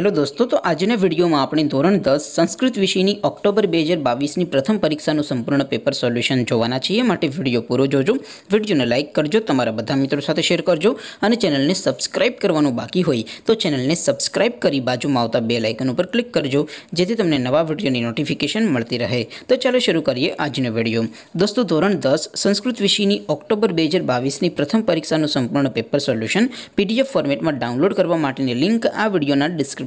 hello दोस्तों तो आज ने वीडियो में अपनी ધોરણ 10 संस्कृत विषयनी अक्टूबर 2022 ની પ્રથમ પરીક્ષા નો સંપૂર્ણ પેપર સોલ્યુશન જોવાના છે માટે વિડિયો પૂરો જોજો વિડિયોને લાઈક કરજો તમારા બધા મિત્રો સાથે શેર કરજો અને ચેનલ ને સબ્સ્ક્રાઇબ કરવાનો બાકી હોય તો ચેનલ ને સબ્સ્ક્રાઇબ કરી બાજુમાં આવતા બેલ આઇકન ઉપર ક્લિક કરજો જેથી તમને નવા વિડિયો ની નોટિફિકેશન મળતી રહે તો ચાલો શરૂ કરીએ આજ ને વિડિયો દોસ્તો ધોરણ 10 संस्कृत विषयनी अक्टूबर 2022 ની પ્રથમ પરીક્ષા નો સંપૂર્ણ પેપર સોલ્યુશન પીડીએફ ફોર્મેટ માં ડાઉનલોડ કરવા માટે ની લિંક આ વિડિયો ના ડિસ્ક્રિપ્શન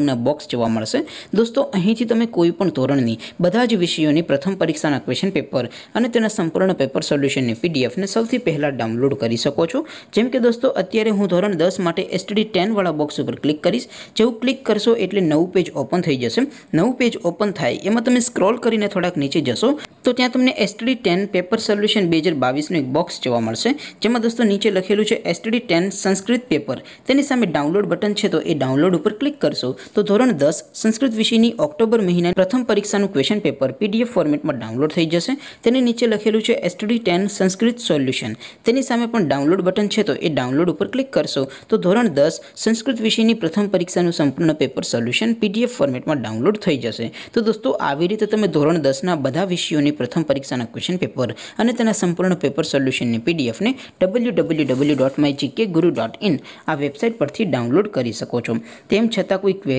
રંગના બોક્સ જોવા મળશે દોસ્તો અહીંથી તમે કોઈપણ ધોરણની બધા જ વિષયોની પ્રથમ પરીક્ષાના ક્વેશ્ચન પેપર અને તેના સંપૂર્ણ પેપર સોલ્યુશનની પીડીએફને સૌથી પહેલાં ડાઉનલોડ કરી શકો છો જેમ કે દોસ્તો અત્યારે હું ધોરણ દસ માટે એસટીડી ટેનવાળા બોક્સ ઉપર ક્લિક કરીશ જેવું ક્લિક કરશો એટલે નવું પેજ ઓપન થઈ જશે નવું પેજ ઓપન થાય એમાં તમે સ્ક્રોલ કરીને થોડાક નીચે જશો તો ત્યાં તમને એસટીડી ટેન પેપર સોલ્યુશન બે હજાર બાવીસનું એક બોક્સ જોવા મળશે જેમાં દોસ્તો નીચે લખેલું છે એસટીડી ટેન સંસ્કૃત પેપર તેની સામે ડાઉનલોડ બટન છે તો એ ડાઉનલોડ ઉપર ક્લિક કરશો તો ધોરણ 10 સંસ્કૃત વિષયની ઓક્ટોબર મહિનાની પ્રથમ પરીક્ષાનું ક્વેશ્ચન પેપર પીડીએફ ફોર્મેટમાં ડાઉનલોડ થઈ જશે તેની નીચે લખેલું છે STD 10 સંસ્કૃત સોલ્યુશન તેની સામે પણ ડાઉનલોડ બટન છે તો એ ડાઉનલોડ ઉપર ક્લિક કરશો તો ધોરણ 10 સંસ્કૃત વિષયની પ્રથમ પરીક્ષાનું સંપૂર્ણ પેપર સોલ્યુશન પીડીએફ ફોર્મેટમાં ડાઉનલોડ થઈ જશે તો દોસ્તો આવી રીતે તમે ધોરણ 10 ના બધા વિષયોની પ્રથમ પરીક્ષાના ક્વેશ્ચન પેપર અને તેના સંપૂર્ણ પેપર સોલ્યુશનની પીડીએફ ને www.mygkguru.in આ વેબસાઈટ પરથી ડાઉનલોડ કરી શકો છો તેમ છતાં કોઈ